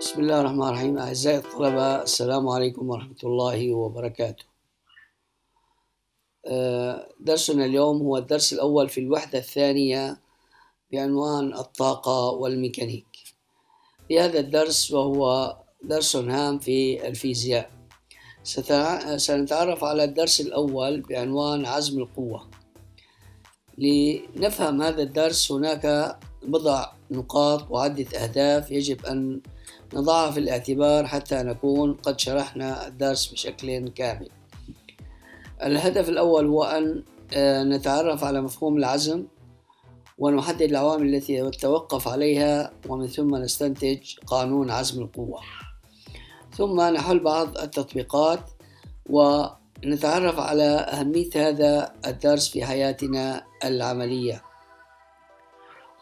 بسم الله الرحمن الرحيم أعزائي الطلبة السلام عليكم ورحمة الله وبركاته درسنا اليوم هو الدرس الأول في الوحدة الثانية بعنوان الطاقة والميكانيك في هذا الدرس وهو درس هام في الفيزياء سنتعرف على الدرس الأول بعنوان عزم القوة لنفهم هذا الدرس هناك بضع نقاط وعدة أهداف يجب أن نضعها في الاعتبار حتى نكون قد شرحنا الدرس بشكل كامل الهدف الأول هو أن آه، نتعرف على مفهوم العزم ونحدد العوامل التي نتوقف عليها ومن ثم نستنتج قانون عزم القوة ثم نحل بعض التطبيقات ونتعرف على أهمية هذا الدرس في حياتنا العملية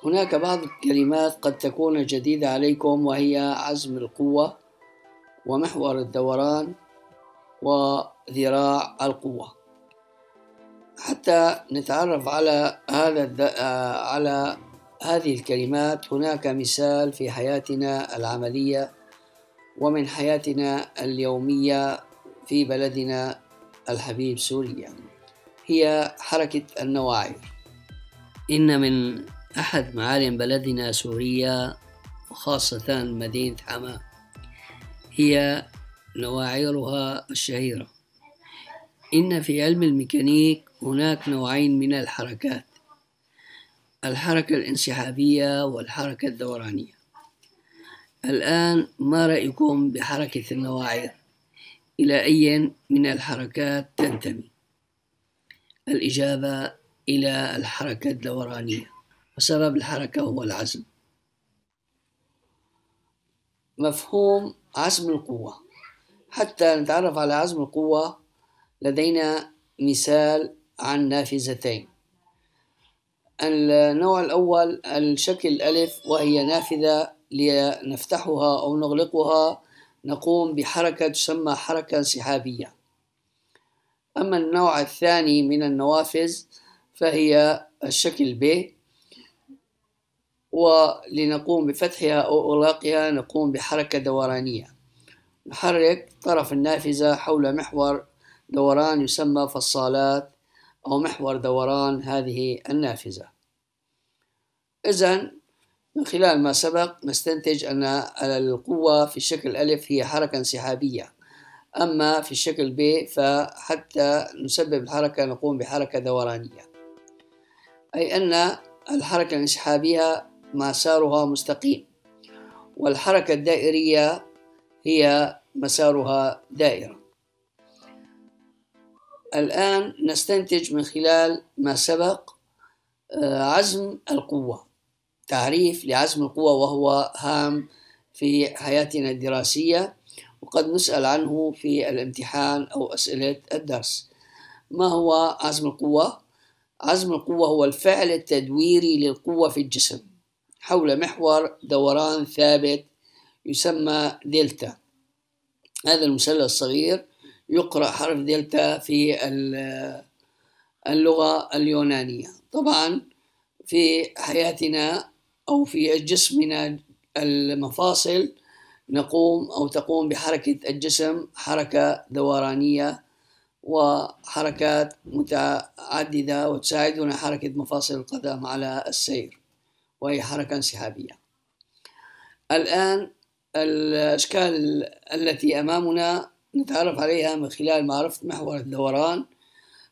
هناك بعض الكلمات قد تكون جديدة عليكم وهي عزم القوة ومحور الدوران وذراع القوة حتى نتعرف على هذا الد... على هذه الكلمات هناك مثال في حياتنا العملية ومن حياتنا اليومية في بلدنا الحبيب سوريا هي حركة النواعي إن من أحد معالم بلدنا سوريا وخاصة مدينة حماة هي نواعيرها الشهيرة إن في علم الميكانيك هناك نوعين من الحركات الحركة الانسحابية والحركة الدورانية الآن ما رأيكم بحركة النواعير إلى أي من الحركات تنتمي الإجابة إلى الحركة الدورانية وسبب الحركة هو العزم مفهوم عزم القوة حتى نتعرف على عزم القوة لدينا مثال عن نافذتين النوع الأول الشكل الألف وهي نافذة لنفتحها أو نغلقها نقوم بحركة تسمى حركة انسحابية أما النوع الثاني من النوافذ فهي الشكل ب ولنقوم بفتحها أو إغلاقها نقوم بحركة دورانية نحرك طرف النافذة حول محور دوران يسمى فصالات أو محور دوران هذه النافذة إذا من خلال ما سبق نستنتج أن القوة في الشكل ألف هي حركة انسحابية أما في الشكل ب فحتى نسبب الحركة نقوم بحركة دورانية أي أن الحركة الانسحابية مسارها مستقيم والحركة الدائرية هي مسارها دائرة الآن نستنتج من خلال ما سبق آه، عزم القوة تعريف لعزم القوة وهو هام في حياتنا الدراسية وقد نسأل عنه في الامتحان أو أسئلة الدرس ما هو عزم القوة؟ عزم القوة هو الفعل التدويري للقوة في الجسم حول محور دوران ثابت يسمى دلتا هذا المثلث الصغير يقرأ حرف دلتا في اللغة اليونانية طبعا في حياتنا أو في جسمنا المفاصل نقوم أو تقوم بحركة الجسم حركة دورانية وحركات متعددة وتساعدنا حركة مفاصل القدم على السير وهي حركة انسحابية الآن الأشكال التي أمامنا نتعرف عليها من خلال معرفة محور الدوران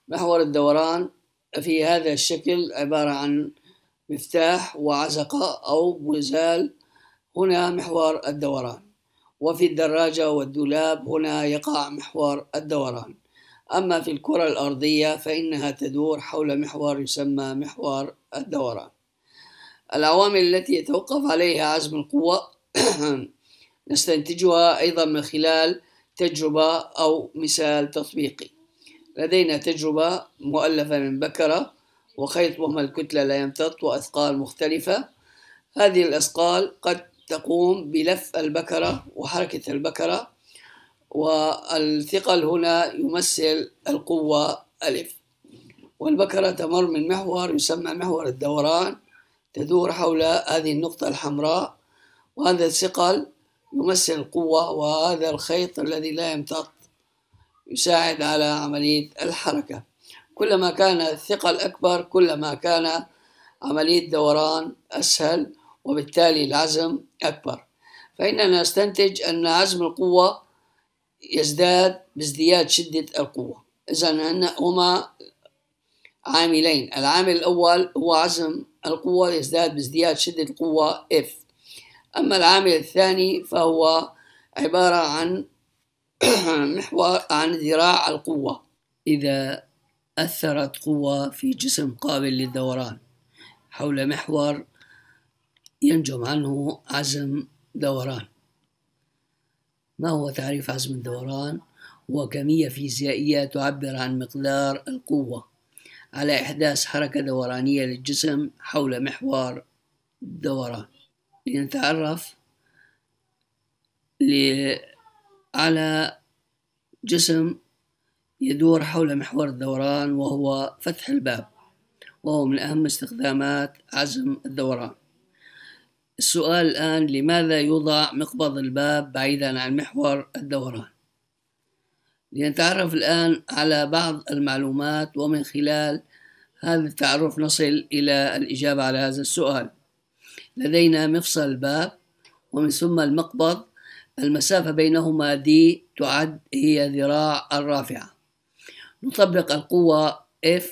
محور الدوران في هذا الشكل عبارة عن مفتاح وعزقة أو غزال هنا محور الدوران وفي الدراجة والدولاب هنا يقع محور الدوران أما في الكرة الأرضية فإنها تدور حول محور يسمى محور الدوران العوامل التي يتوقف عليها عزم القوة نستنتجها أيضا من خلال تجربة أو مثال تطبيقي لدينا تجربة مؤلفة من بكرة وخيط وهم الكتلة لا يمتط وأثقال مختلفة هذه الأثقال قد تقوم بلف البكرة وحركة البكرة والثقل هنا يمثل القوة ألف والبكرة تمر من محور يسمى محور الدوران تدور حول هذه النقطة الحمراء وهذا الثقل يمثل القوة وهذا الخيط الذي لا يمتط يساعد على عملية الحركة كلما كان الثقل أكبر كلما كان عملية دوران أسهل وبالتالي العزم أكبر فإننا نستنتج أن عزم القوة يزداد بازدياد شدة القوة إذا هما عاملين العامل الأول هو عزم القوة يزداد بازدياد شدة القوة F أما العامل الثاني فهو عبارة عن محور عن ذراع القوة إذا أثرت قوة في جسم قابل للدوران حول محور ينجم عنه عزم دوران ما هو تعريف عزم الدوران؟ هو كمية فيزيائية تعبر عن مقدار القوة على إحداث حركة دورانية للجسم حول محور الدوران لنتعرف على جسم يدور حول محور الدوران وهو فتح الباب وهو من أهم استخدامات عزم الدوران السؤال الآن لماذا يوضع مقبض الباب بعيدا عن محور الدوران لنتعرف الآن على بعض المعلومات ومن خلال هذا التعرف نصل إلى الإجابة على هذا السؤال لدينا مفصل باب ومن ثم المقبض المسافة بينهما دي تعد هي ذراع الرافعة نطبق القوة F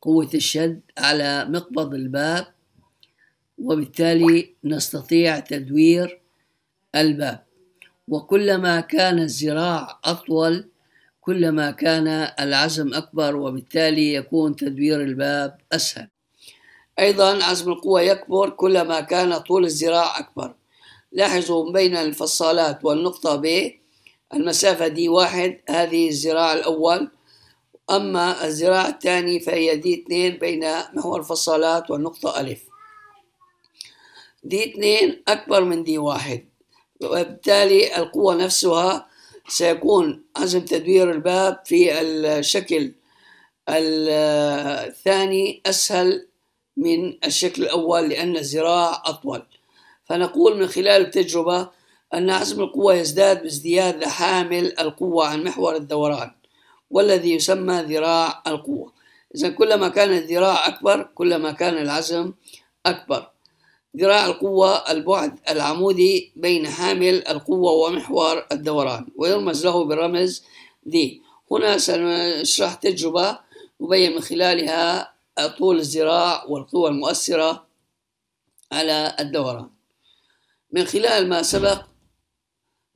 قوة الشد على مقبض الباب وبالتالي نستطيع تدوير الباب وكلما كان الذراع أطول كلما كان العزم أكبر وبالتالي يكون تدوير الباب أسهل أيضا عزم القوة يكبر كلما كان طول الذراع أكبر لاحظوا بين الفصالات والنقطة ب المسافة دي واحد هذه الذراع الأول أما الذراع الثاني فهي دي اثنين بين محور الفصالات والنقطة ألف دي اثنين أكبر من دي واحد وبالتالي القوة نفسها سيكون حسب تدوير الباب في الشكل الثاني أسهل من الشكل الأول لأن الزراع أطول فنقول من خلال التجربة أن عزم القوة يزداد بازدياد حامل القوة عن محور الدوران والذي يسمى ذراع القوة إذا كلما كان الذراع أكبر كلما كان العزم أكبر ذراع القوة البعد العمودي بين حامل القوة ومحور الدوران ويرمز له برمز دي هنا سنشرح تجربة نبين من خلالها طول الذراع والقوى المؤثرة على الدوران من خلال ما سبق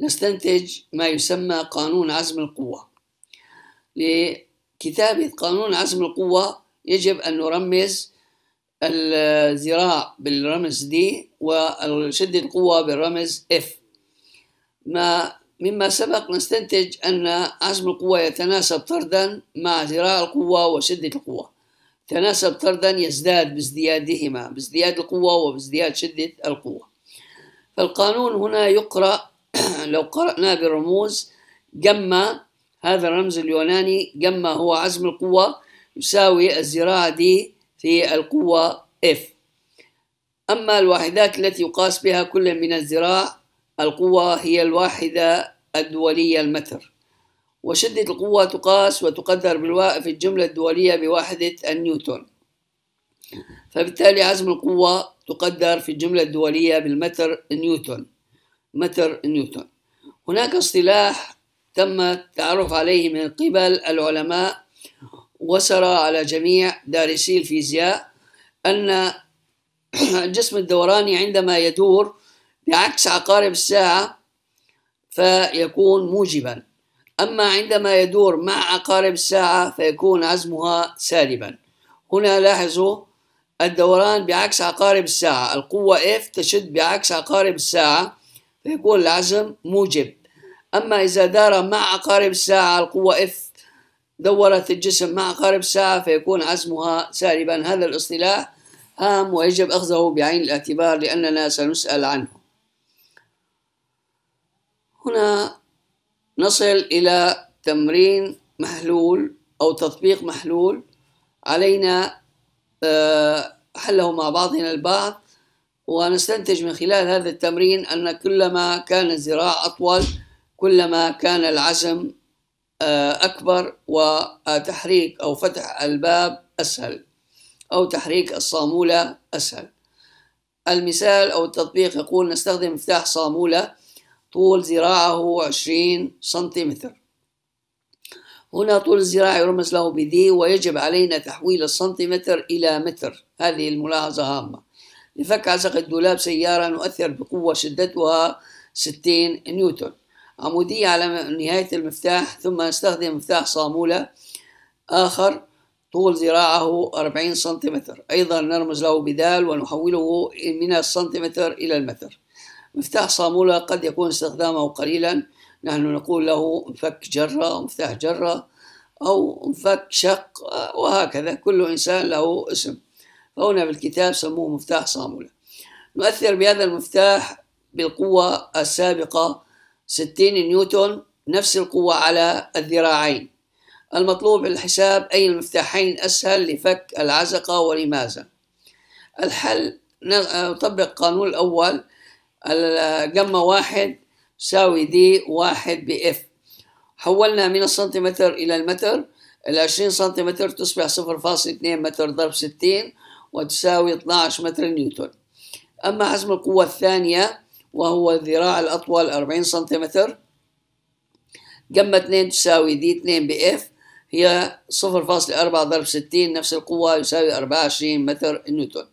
نستنتج ما يسمى قانون عزم القوة لكتابة قانون عزم القوة يجب أن نرمز الذراع بالرمز دي وشدة القوة بالرمز F ما مما سبق نستنتج أن عزم القوة يتناسب طردا مع ذراع القوة وشدة القوة تناسب طردا يزداد بازديادهما بازدياد القوة وبازدياد شدة القوة فالقانون هنا يقرأ لو قرأنا بالرموز جمّا هذا الرمز اليوناني جمّا هو عزم القوة يساوي الزراعة دي في القوة F أما الواحدات التي يقاس بها كل من الذراع القوة هي الواحدة الدولية المتر وشدة القوة تقاس وتقدر بالواقف الجملة الدولية بواحدة النيوتن فبالتالي عزم القوة تقدر في الجملة الدولية بالمتر نيوتن متر نيوتن هناك اصطلاح تم التعرف عليه من قبل العلماء وسرى على جميع دارسي الفيزياء أن الجسم الدوراني عندما يدور بعكس عقارب الساعة فيكون موجبا أما عندما يدور مع عقارب الساعة فيكون عزمها سالبا هنا لاحظوا الدوران بعكس عقارب الساعة القوة F تشد بعكس عقارب الساعة فيكون العزم موجب أما إذا دار مع عقارب الساعة القوة F دورت الجسم مع قارب ساعة فيكون عزمها سالبا هذا الاصطلاح هام ويجب أخذه بعين الاعتبار لأننا سنسأل عنه هنا نصل إلى تمرين محلول أو تطبيق محلول علينا آه، حله مع بعضنا البعض ونستنتج من خلال هذا التمرين أن كلما كان الذراع أطول كلما كان العزم أكبر وتحريك أو فتح الباب أسهل أو تحريك الصامولة أسهل المثال أو التطبيق يقول نستخدم مفتاح صامولة طول ذراعه 20 سنتيمتر هنا طول الذراع يرمز له بدي ويجب علينا تحويل السنتيمتر إلى متر هذه الملاحظة هامة لفك عزق الدولاب سيارة نؤثر بقوة شدتها 60 نيوتن عمودية على نهاية المفتاح ثم نستخدم مفتاح صامولة آخر طول ذراعه 40 سنتيمتر أيضا نرمز له بدال ونحوله من السنتيمتر إلى المتر مفتاح صامولة قد يكون استخدامه قليلا نحن نقول له مفك جرة مفتاح جرة أو مفك شق وهكذا كل إنسان له اسم فهنا بالكتاب سموه مفتاح صامولة نؤثر بهذا المفتاح بالقوة السابقة 60 نيوتن نفس القوة على الذراعين المطلوب الحساب أي المفتاحين أسهل لفك العزقة ولماذا الحل نطبق القانون الأول الجمة واحد ساوي دي واحد بإف حولنا من السنتيمتر إلى المتر العشرين سنتيمتر تصبح صفر فاصل اثنين متر ضرب ستين وتساوي 12 متر نيوتن أما حزم القوة الثانية وهو الذراع الأطول 40 سنتيمتر جمة 2 تساوي دي 2 اف هي 0.4 ضرب 60 نفس القوة يساوي 24 متر نيوتن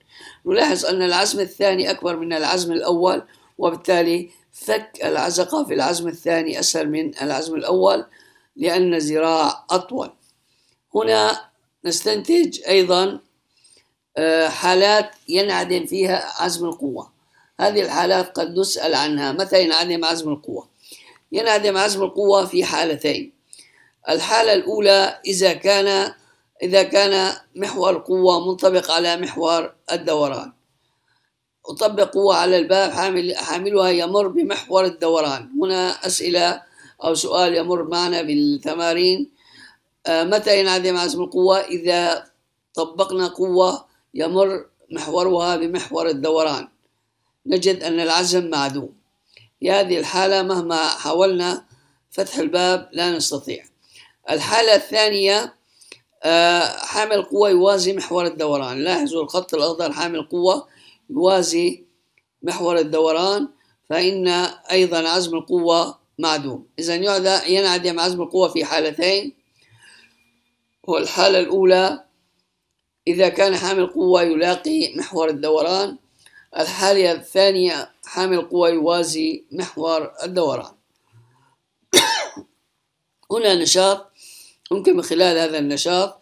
نلاحظ أن العزم الثاني أكبر من العزم الأول وبالتالي فك العزقة في العزم الثاني أسهل من العزم الأول لأن الذراع أطول هنا نستنتج أيضا آه، حالات ينعدم فيها عزم القوة هذه الحالات قد نسأل عنها متى ينعدم عزم القوة ينعدم يعني عزم القوة في حالتين الحالة الأولى إذا كان إذا كان محور القوة منطبق على محور الدوران أطبق قوة على الباب حامل حاملها يمر بمحور الدوران هنا أسئلة أو سؤال يمر معنا بالتمارين آه، متى ينعدم عزم القوة إذا طبقنا قوة يمر محورها بمحور الدوران نجد أن العزم معدوم في هذه الحالة مهما حاولنا فتح الباب لا نستطيع الحالة الثانية آه، حامل قوة يوازي محور الدوران لاحظوا الخط الأخضر حامل قوة يوازي محور الدوران فإن أيضا عزم القوة معدوم إذا ينعدم عزم القوة في حالتين والحالة الأولى إذا كان حامل قوة يلاقي محور الدوران الحالية الثانية حامل قوة يوازي محور الدوران هنا نشاط ممكن من خلال هذا النشاط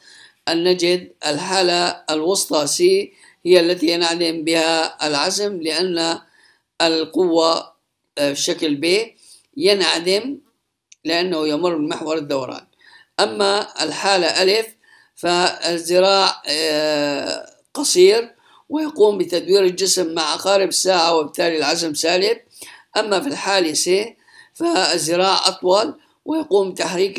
أن نجد الحالة الوسطى سي هي التي ينعدم بها العزم لأن القوة آه، بشكل ب ينعدم لأنه يمر من محور الدوران أما الحالة ألف فالزراع آه، قصير ويقوم بتدوير الجسم مع أقارب الساعة وبالتالي العزم سالب أما في الحالة س فالزراع أطول ويقوم تحريك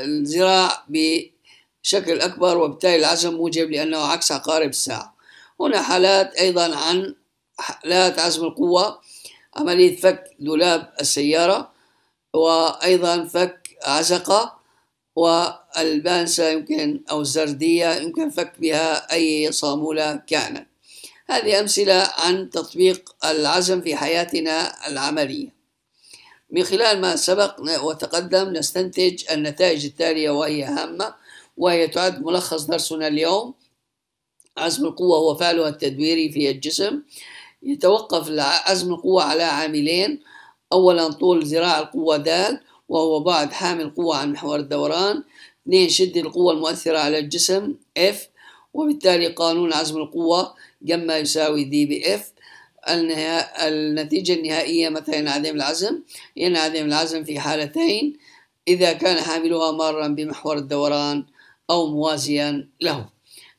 الذراع بشكل أكبر وبالتالي العزم موجب لأنه عكس عقارب الساعة هنا حالات أيضا عن حالات عزم القوة عملية فك دولاب السيارة وأيضا فك عزقة والبانسة يمكن أو الزردية يمكن فك بها أي صامولة كانت هذه أمثلة عن تطبيق العزم في حياتنا العملية من خلال ما سبق وتقدم نستنتج النتائج التالية وهي هامة وهي تعد ملخص درسنا اليوم عزم القوة هو فعلها التدويري في الجسم يتوقف عزم القوة على عاملين أولا طول ذراع القوة دال وهو بعد حامل قوة عن محور الدوران اثنين شدة القوة المؤثرة على الجسم F وبالتالي قانون عزم القوة جما يساوي دي بي F النتيجة النهائية مثلا عدم العزم ينعدم يعني العزم في حالتين إذا كان حاملها مارا بمحور الدوران أو موازيا له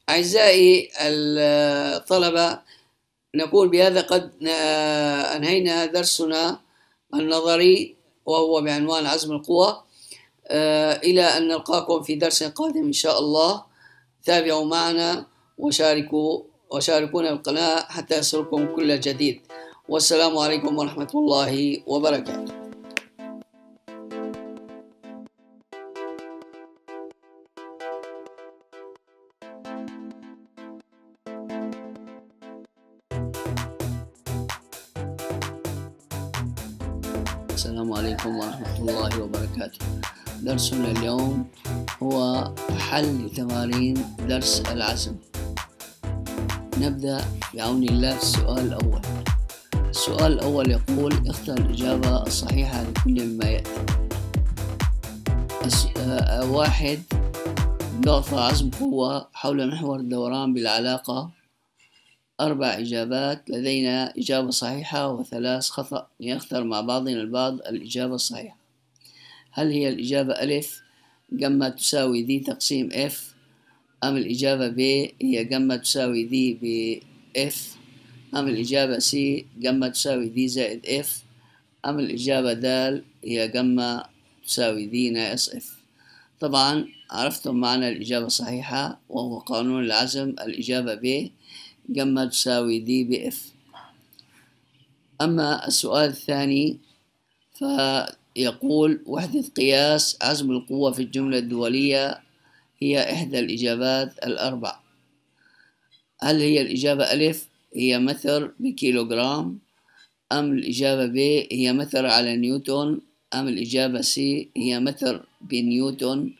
أعزائي الطلبة نكون بهذا قد آه، أنهينا درسنا النظري وهو بعنوان عزم القوى آه، إلى أن نلقاكم في درس قادم إن شاء الله تابعوا معنا وشاركوا وشاركونا القناة حتى يصلكم كل جديد والسلام عليكم ورحمة الله وبركاته عليكم ورحمة الله وبركاته درسنا اليوم هو حل تمارين درس العزم نبدأ بعون الله في السؤال الأول السؤال الأول يقول اختر الإجابة الصحيحة لكل ما يأتي آه، واحد ضعف عزم قوة حول محور الدوران بالعلاقة أربع إجابات لدينا إجابة صحيحة وثلاث خطأ لنختار مع بعضنا البعض الإجابة الصحيحة هل هي الإجابة ألف جمة تساوي دي تقسيم اف أم الإجابة ب هي جمة تساوي دي ب اف أم الإجابة سي جمة تساوي دي زائد اف أم الإجابة د هي جمة تساوي دي ناقص اف طبعا عرفتم معنى الإجابة الصحيحة وهو قانون العزم الإجابة ب جما تساوي دي بإف أما السؤال الثاني فيقول وحدة قياس عزم القوة في الجملة الدولية هي إحدى الإجابات الأربع هل هي الإجابة ألف هي متر بكيلوغرام أم الإجابة ب هي متر على نيوتن أم الإجابة سي هي متر بنيوتن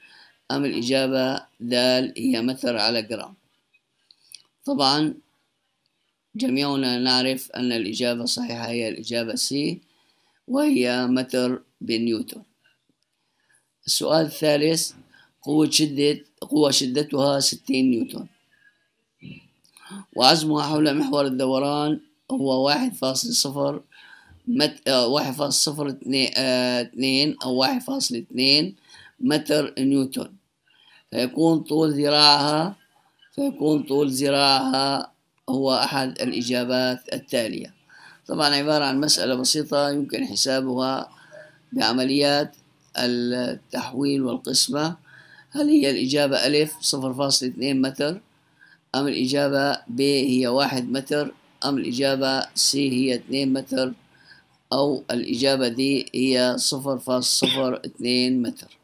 أم الإجابة د هي متر على جرام طبعا جميعنا نعرف أن الإجابة الصحيحة هي الإجابة سي وهي متر بنيوتن السؤال الثالث قوة شدة قوة شدتها 60 نيوتن وعزمها حول محور الدوران هو واحد فاصل صفر مت... آه، واحد فاصل صفر آه، اثنين أو واحد فاصل اثنين متر نيوتن فيكون طول ذراعها فيكون طول ذراعها هو أحد الإجابات التالية طبعا عبارة عن مسألة بسيطة يمكن حسابها بعمليات التحويل والقسمة هل هي الإجابة ألف صفر فاصل اثنين متر أم الإجابة ب هي واحد متر أم الإجابة سي هي اثنين متر أو الإجابة د هي صفر فاصل صفر اثنين متر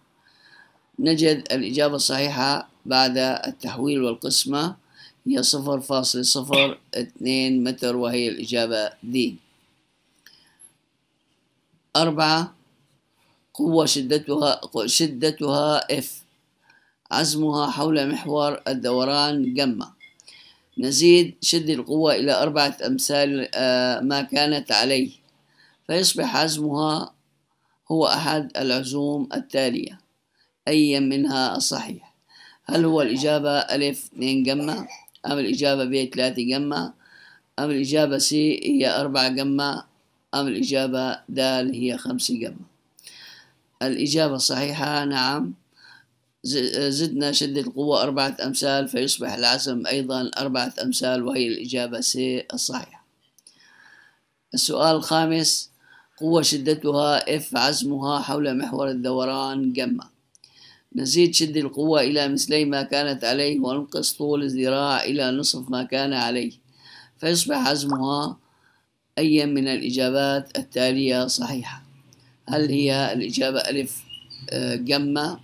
نجد الإجابة الصحيحة بعد التحويل والقسمة هي صفر فاصل صفر اثنين متر وهي الإجابة دي أربعة قوة شدتها شدتها اف عزمها حول محور الدوران جمّة نزيد شد القوة إلى أربعة أمثال آه، ما كانت عليه فيصبح عزمها هو أحد العزوم التالية أي منها الصحيح هل هو الإجابة ألف اثنين جمّة أم الإجابة ب ثلاثة قمة أم الإجابة سي هي أربعة قمة أم الإجابة دال هي خمسة قمة الإجابة صحيحة نعم زدنا شدة القوة أربعة أمثال فيصبح العزم أيضا أربعة أمثال وهي الإجابة سي الصحيحة السؤال الخامس قوة شدتها اف عزمها حول محور الدوران جمّة نزيد شد القوة إلى مثلي ما كانت عليه وانقص طول الذراع إلى نصف ما كان عليه فيصبح عزمها أي من الإجابات التالية صحيحة هل هي الإجابة ألف آه، جمة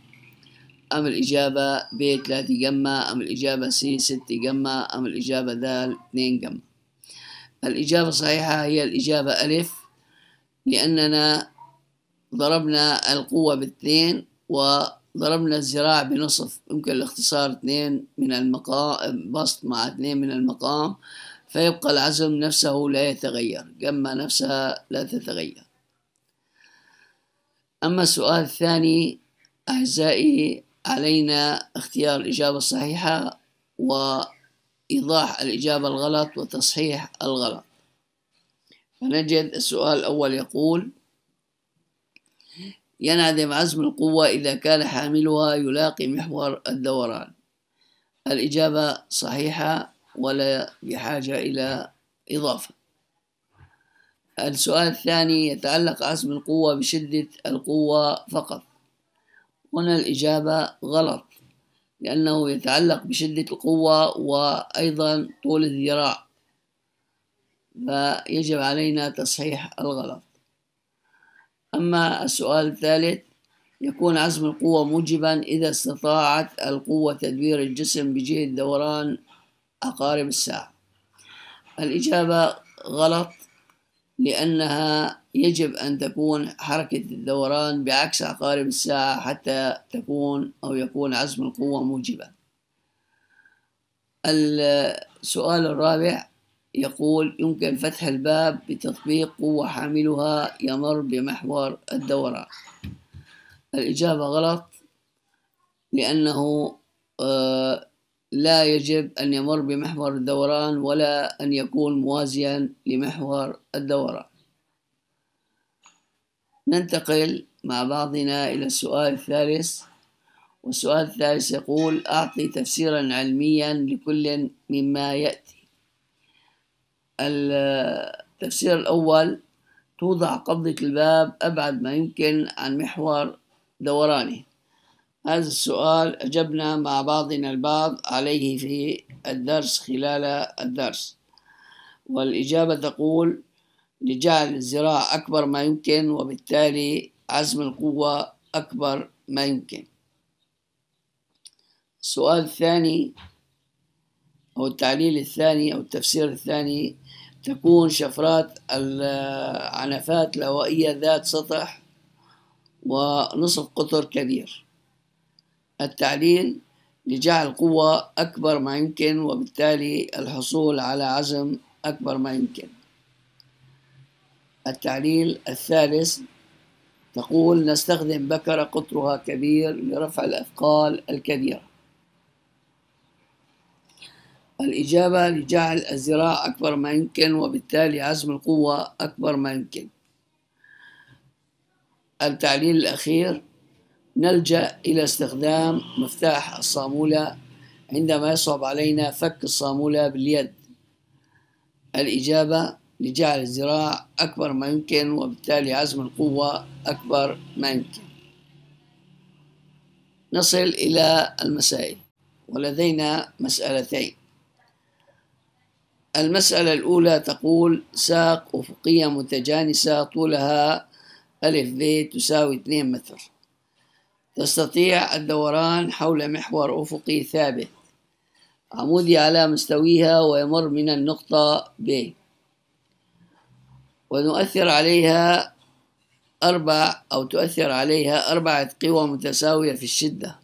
أم الإجابة ب ثلاثة جمة أم الإجابة س ستة جمة أم الإجابة د اثنين جمة الإجابة الصحيحة هي الإجابة ألف لأننا ضربنا القوة باثنين و ضربنا الزراع بنصف يمكن الاختصار اثنين من المقام بسط مع اثنين من المقام فيبقى العزم نفسه لا يتغير قمة نفسها لا تتغير أما السؤال الثاني أعزائي علينا اختيار الإجابة الصحيحة وإيضاح الإجابة الغلط وتصحيح الغلط فنجد السؤال الأول يقول ينعدم عزم القوة إذا كان حاملها يلاقي محور الدوران الإجابة صحيحة ولا بحاجة إلى إضافة السؤال الثاني يتعلق عزم القوة بشدة القوة فقط هنا الإجابة غلط لأنه يتعلق بشدة القوة وأيضا طول الذراع فيجب علينا تصحيح الغلط أما السؤال الثالث يكون عزم القوة موجبا إذا استطاعت القوة تدبير الجسم بجهة دوران أقارب الساعة الإجابة غلط لأنها يجب أن تكون حركة الدوران بعكس عقارب الساعة حتى تكون أو يكون عزم القوة موجبا السؤال الرابع يقول يمكن فتح الباب بتطبيق قوة حاملها يمر بمحور الدورة الإجابة غلط لأنه آه، لا يجب أن يمر بمحور الدوران ولا أن يكون موازيا لمحور الدورة ننتقل مع بعضنا إلى السؤال الثالث والسؤال الثالث يقول أعطي تفسيرا علميا لكل مما يأتي التفسير الأول توضع قبضة الباب أبعد ما يمكن عن محور دورانه هذا السؤال أجبنا مع بعضنا البعض عليه في الدرس خلال الدرس والإجابة تقول لجعل الزراع أكبر ما يمكن وبالتالي عزم القوة أكبر ما يمكن السؤال الثاني أو التعليل الثاني أو التفسير الثاني تكون شفرات العنفات الهوائية ذات سطح ونصف قطر كبير التعليل لجعل قوة أكبر ما يمكن وبالتالي الحصول على عزم أكبر ما يمكن التعليل الثالث تقول نستخدم بكرة قطرها كبير لرفع الأثقال الكبيرة الإجابة لجعل الذراع أكبر ما يمكن وبالتالي عزم القوة أكبر ما يمكن التعليل الأخير نلجأ إلى استخدام مفتاح الصامولة عندما يصعب علينا فك الصامولة باليد الإجابة لجعل الذراع أكبر ما يمكن وبالتالي عزم القوة أكبر ما يمكن نصل إلى المسائل ولدينا مسألتين المسألة الأولى تقول ساق أفقية متجانسة طولها ألف ب تساوي 2 متر تستطيع الدوران حول محور أفقي ثابت عمودي على مستويها ويمر من النقطة ب ونؤثر عليها أربع أو تؤثر عليها أربعة قوى متساوية في الشدة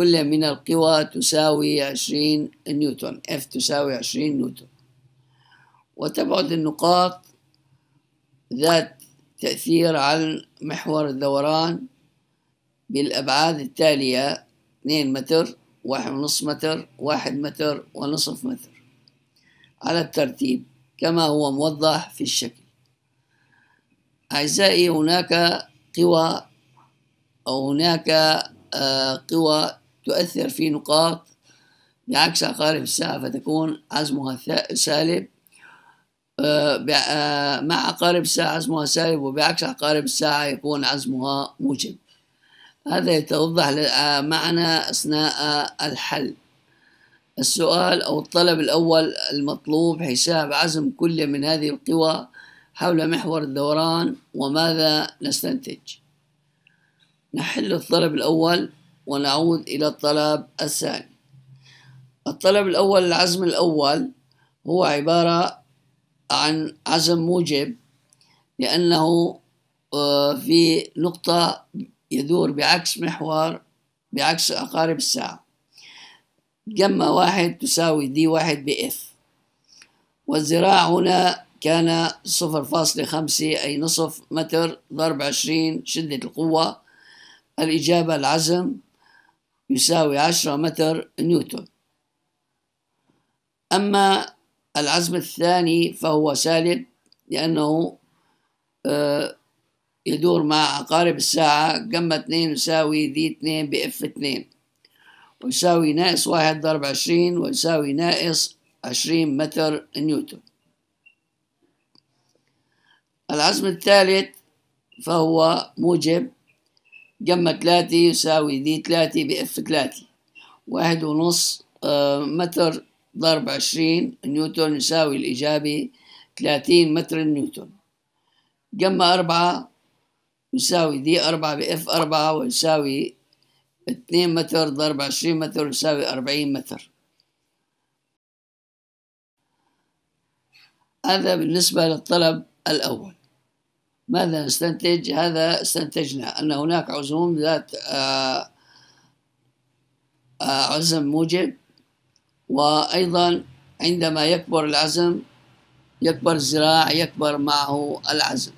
كل من القوى تساوي 20 نيوتن F تساوي 20 نيوتن وتبعد النقاط ذات تأثير على محور الدوران بالأبعاد التالية 2 متر 1.5 متر 1 متر ونصف متر على الترتيب كما هو موضح في الشكل أعزائي هناك قوى أو هناك آه، قوى تؤثر في نقاط بعكس عقارب الساعة فتكون عزمها سالب آه، آه، مع عقارب الساعة عزمها سالب وبعكس عقارب الساعة يكون عزمها موجب هذا يتوضح آه، معنا أثناء الحل السؤال أو الطلب الأول المطلوب حساب عزم كل من هذه القوى حول محور الدوران وماذا نستنتج نحل الطلب الأول ونعود إلى الطلب الثاني الطلب الأول العزم الأول هو عبارة عن عزم موجب لأنه آه، في نقطة يدور بعكس محور بعكس أقارب الساعة جمع واحد تساوي دي واحد بإف والذراع هنا كان صفر فاصلة خمسة أي نصف متر ضرب عشرين شدة القوة الإجابة العزم يساوي عشرة متر نيوتن أما العزم الثاني فهو سالب لأنه آه، يدور مع عقارب الساعة جمة اتنين يساوي دي اتنين بإف اتنين ويساوي ناقص واحد ضرب عشرين ويساوي ناقص عشرين متر نيوتن العزم الثالث فهو موجب جمة تلاتة يساوي دي تلاتة بإف تلاتة واحد ونص آه، متر ضرب عشرين نيوتن يساوي الإجابة تلاتين متر نيوتن جمة أربعة يساوي دي أربعة بإف أربعة ويساوي اتنين متر ضرب عشرين متر يساوي أربعين متر هذا بالنسبة للطلب الأول ماذا نستنتج هذا استنتجنا أن هناك عزوم ذات آه، آه، عزم موجب وأيضا عندما يكبر العزم يكبر الزراع يكبر معه العزم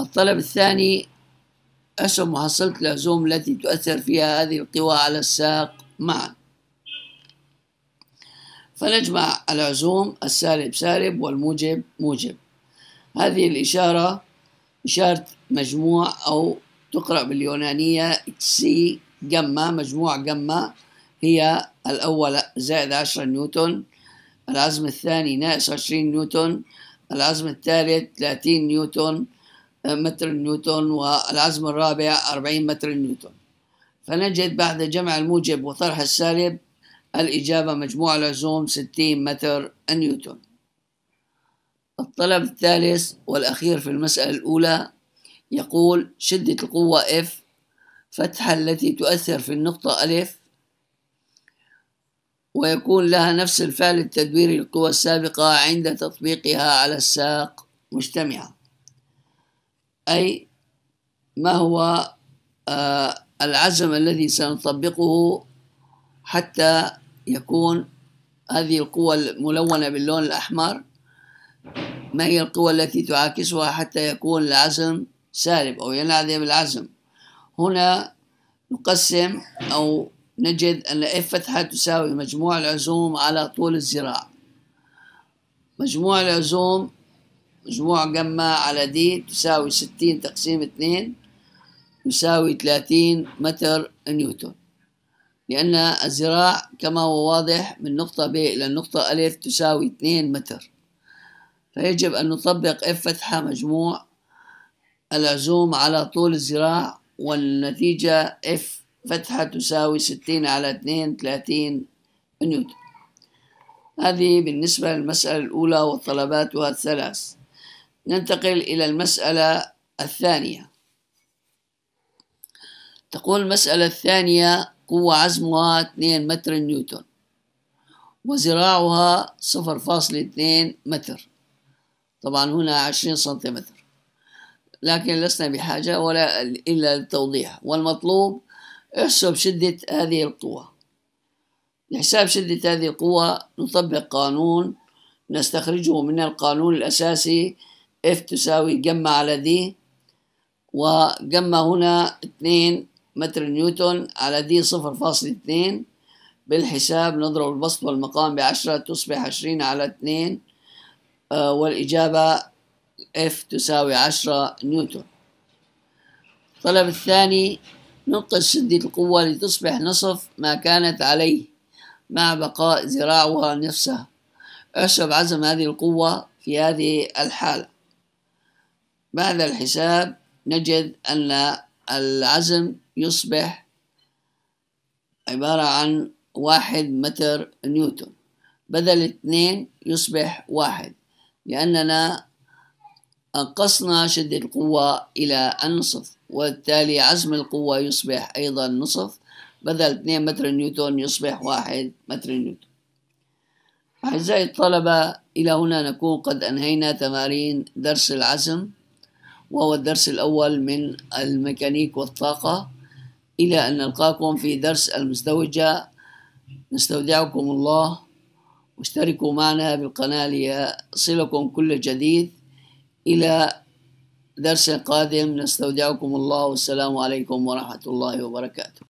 الطلب الثاني أسهم محصلة العزوم التي تؤثر فيها هذه القوى على الساق معا فنجمع العزوم السالب سالب والموجب موجب هذه الإشارة إشارة مجموع أو تقرأ باليونانية سي جما مجموع جما هي الأول زائد عشرة نيوتن العزم الثاني ناقص عشرين نيوتن العزم الثالث ثلاثين نيوتن آه، متر نيوتن والعزم الرابع أربعين متر نيوتن فنجد بعد جمع الموجب وطرح السالب الإجابة مجموع العزوم ستين متر نيوتن الطلب الثالث والأخير في المسألة الأولى يقول شدة القوة F فتحة التي تؤثر في النقطة ألف ويكون لها نفس الفعل التدويري للقوى السابقة عند تطبيقها على الساق مجتمعة أي ما هو آه، العزم الذي سنطبقه حتى يكون هذه القوة الملونة باللون الأحمر ما هي القوى التي تعاكسها حتى يكون العزم سالب أو ينعدم العزم هنا نقسم أو نجد أن اف فتحة تساوي مجموع العزوم على طول الذراع مجموع العزوم مجموع جمع على دي تساوي ستين تقسيم اتنين يساوي ثلاثين متر نيوتن لأن الذراع كما هو واضح من نقطة ب إلى النقطة ألف تساوي اثنين متر فيجب أن نطبق اف فتحة مجموع العزوم على طول الذراع والنتيجة اف فتحة تساوي ستين على اثنين ثلاثين نيوتن هذه بالنسبة للمسألة الأولى وطلباتها الثلاث ننتقل إلى المسألة الثانية تقول المسألة الثانية قوة عزمها 2 متر نيوتن وزراعها 0.2 متر طبعا هنا عشرين سنتيمتر لكن لسنا بحاجة ولا إلا للتوضيح والمطلوب احسب شدة هذه القوة لحساب شدة هذه القوة نطبق قانون نستخرجه من القانون الأساسي F تساوي جمع على D وجمع هنا 2 متر نيوتن على دي صفر فاصل اتنين بالحساب نضرب البسط والمقام بعشرة تصبح عشرين على اتنين آه، والإجابة F تساوي عشرة نيوتن الطلب الثاني نقطة شدة القوة لتصبح نصف ما كانت عليه مع بقاء ذراعها نفسها احسب عزم هذه القوة في هذه الحالة بعد الحساب نجد أن العزم يصبح عبارة عن واحد متر نيوتن بدل اثنين يصبح واحد لأننا أنقصنا شد القوة إلى النصف وبالتالي عزم القوة يصبح أيضا نصف بدل 2 متر نيوتن يصبح 1 متر نيوتن أعزائي الطلبة إلى هنا نكون قد أنهينا تمارين درس العزم وهو الدرس الأول من الميكانيك والطاقة إلى أن نلقاكم في درس المزدوجة نستودعكم الله واشتركوا معنا بالقناة ليصلكم كل جديد إلى درس قادم نستودعكم الله والسلام عليكم ورحمة الله وبركاته